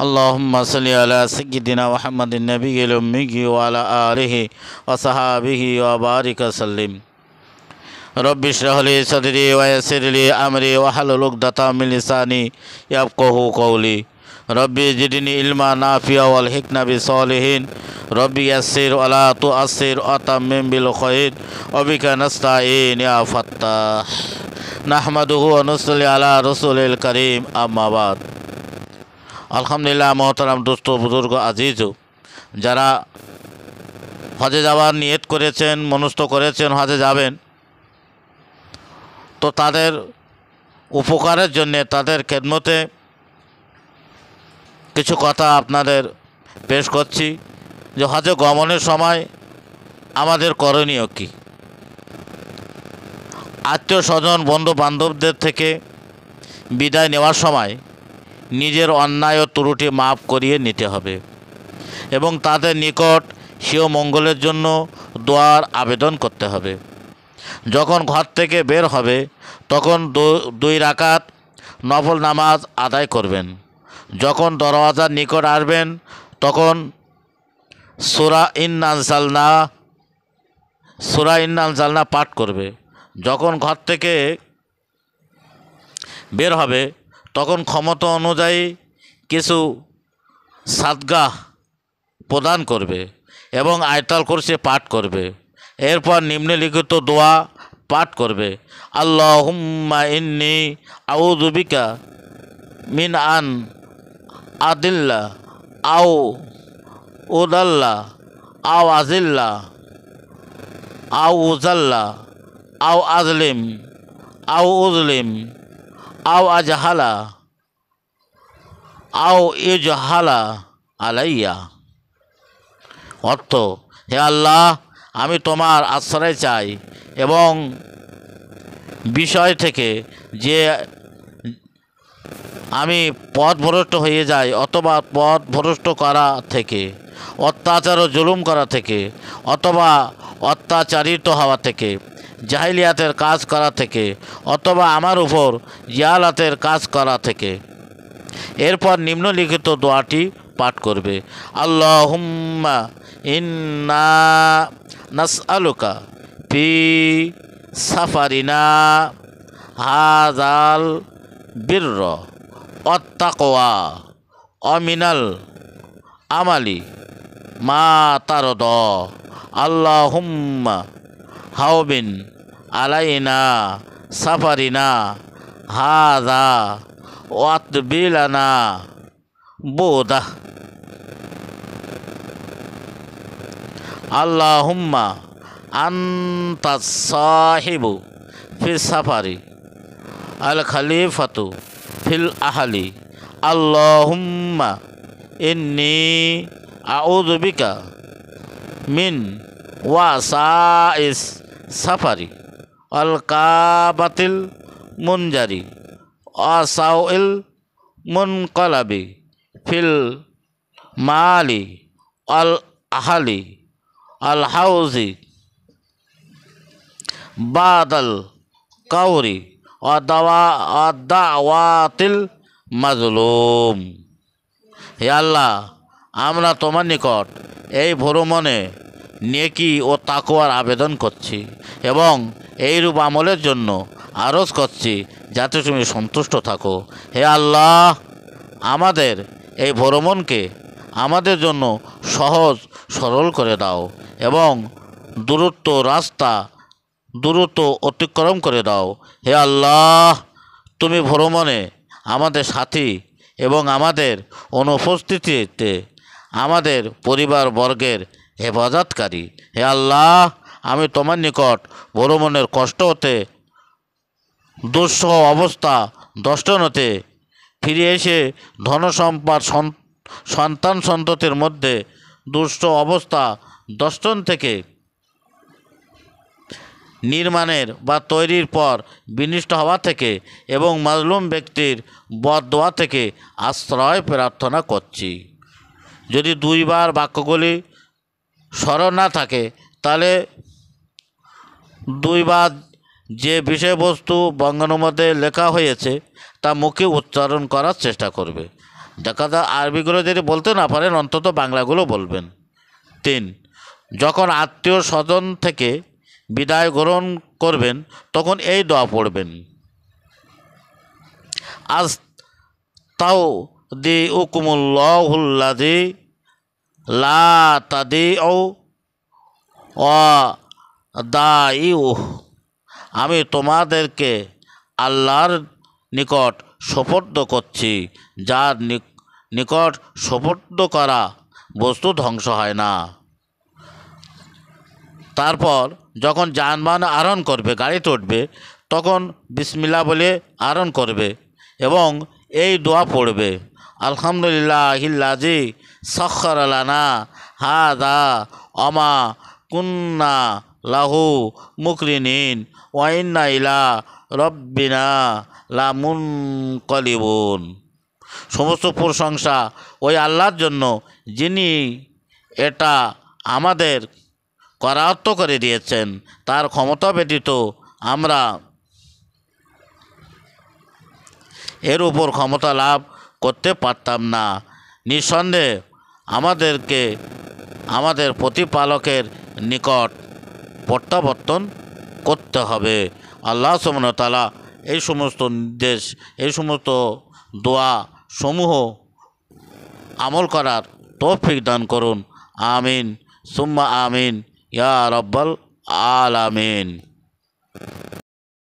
اللهم صل على سيدنا محمد النبي الأمي وعلى آله وصحابه وبارك وسلم رب اشرح لي صدري ويسر لي أمري واحلل عقدة من لساني يفقهوا قولي ربي زدني علما نافعا والحقنا بالصالحين ربي يسر ولا تؤسر وتمم بالخير وبك نستعين يا فتاح نحمده ونصلي على رسول الكريم أما بعد আলহামদুলিল্লাহ মহতারাম দুস্থ বুজুর্গ আজিজ যারা হজে যাওয়ার নিয়ত করেছেন মনস্থ করেছেন হজে যাবেন তো তাদের উপকারের জন্যে তাদের খেদমতে কিছু কথা আপনাদের পেশ করছি যে হজে গমনের সময় আমাদের করণীয় কী আত্মীয় স্বজন বন্ধু বান্ধবদের থেকে বিদায় নেওয়ার সময় নিজের অন্যায় ও ত্রুটি মাফ করিয়ে নিতে হবে এবং তাদের নিকট সেও মঙ্গলের জন্য দোয়ার আবেদন করতে হবে যখন ঘর থেকে বের হবে তখন দুই রাকাত নফল নামাজ আদায় করবেন যখন দরওয়াজার নিকট আসবেন তখন সুরা ইন্নানসালনা সুরা ইন্নানসালনা পাঠ করবে যখন ঘর থেকে বের হবে তখন ক্ষমতা অনুযায়ী কিছু সাদগাহ প্রদান করবে এবং আয়তাল করছে পাঠ করবে এরপর নিম্নলিখিত দোয়া পাঠ করবে আল্লাহ হুম্মা ইন্নি আউদুবিকা মিন আন আদিল্লা আও উদাল্লা আও আজিল্লা আও উজাল্লা আও আজলিম আও উজলিম আও আজহালা আও ইজহালা আলাইয়া অর্থ হে আল্লাহ আমি তোমার আশ্রয় চাই এবং বিষয় থেকে যে আমি পথ ভ্রষ্ট হয়ে যাই অথবা পথ ভ্রষ্ট করা থেকে অত্যাচার ও জুলুম করা থেকে অথবা অত্যাচারিত হওয়া থেকে জাহিলিয়াতের কাজ করা থেকে অথবা আমার উপর জিয়ালাতের কাজ করা থেকে এরপর নিম্নলিখিত দোয়াটি পাঠ করবে আল্লাহুম্মা ইন্না নাসআলুকা ফি সাফারিনা হাজাল বীর অত্তাকোয়া অমিনাল আমালি মা তারদ আল্লাহুম্মা হাওবিন আলাইনা সাফারিনা হাদা ওয়াতবিলানা বোদা আল্লাহুম্মা আন্তা সাহেবু ফিল সাফারি আল খালিফাতু ফিল আহালি আল্লাহুম্মা ইন্নি আউযু বিকা মিন ওয়াসাইস সাফারি আল কাবাতিল মুনজারি আসাউল মুনকলাবি ফিল মালি আল আহালি আল হাউজি বাদল কাউরি অদাওয়াতিল মাজলুম হে আল্লাহ আমরা তোমার নিকট এই ভ্রমণে নেকি ও তাকোয়ার আবেদন করছি এবং এইরূপ আমলের জন্য আরজ করছি যাতে তুমি সন্তুষ্ট থাকো হে আল্লাহ আমাদের এই ভ্রমণকে আমাদের জন্য সহজ সরল করে দাও এবং দূরত্ব রাস্তা দূরত্ব অতিক্রম করে দাও হে আল্লাহ তুমি ভ্রমণে আমাদের সাথী এবং আমাদের অনুপস্থিতিতে আমাদের পরিবার বর্গের হেফাজতকারী হে আল্লাহ আমি তোমার নিকট ভ্রমণের কষ্ট হতে দুঃসহ অবস্থা দষ্টন হতে ফিরে এসে ধনসম্পদ সন্তান সন্ততির মধ্যে দুষ্ট অবস্থা দষ্টন থেকে নির্মাণের বা তৈরির পর বিনিষ্ট হওয়া থেকে এবং মাজলুম ব্যক্তির বদ দেওয়া থেকে আশ্রয় প্রার্থনা করছি যদি দুইবার বাক্যগুলি স্মরণ না থাকে তাহলে দুই বা যে বিষয়বস্তু বঙ্গানুবাদে লেখা হয়েছে তা মুখে উচ্চারণ করার চেষ্টা করবে দেখা যায় আরবিগুলো যদি বলতে না পারেন অন্তত বাংলাগুলো বলবেন তিন যখন আত্মীয় স্বজন থেকে বিদায় গ্রহণ করবেন তখন এই দোয়া পড়বেন আজ তাও দি উকুমুল্লাহুল্লাদি লা তাদে ও দাইউ আমি তোমাদেরকে আল্লাহর নিকট সোপর্দ করছি যার নিকট সোপর্দ করা বস্তু ধ্বংস হয় না তারপর যখন যানবাহন আরোহণ করবে গাড়িতে উঠবে তখন বিসমিল্লা বলে আরোহণ করবে এবং এই দোয়া পড়বে আলহামদুলিল্লাহ সখর আলানা লানা দা অমা কুন্না লাহু মুকরিনিন ওয়াইন্না ইলা রব্বিনা লামুন কলিবুন সমস্ত প্রশংসা ওই আল্লাহর জন্য যিনি এটা আমাদের করায়ত্ত করে দিয়েছেন তার ক্ষমতা ব্যতীত আমরা এর উপর ক্ষমতা লাভ করতে পারতাম না নিঃসন্দেহে আমাদেরকে আমাদের প্রতিপালকের নিকট প্রত্যাবর্তন করতে হবে আল্লাহ সুমনতালা এই সমস্ত নির্দেশ এই সমস্ত দোয়া সমূহ আমল করার তৌফিক দান করুন আমিন সুম্মা আমিন ইয়া রব্বাল আল আমিন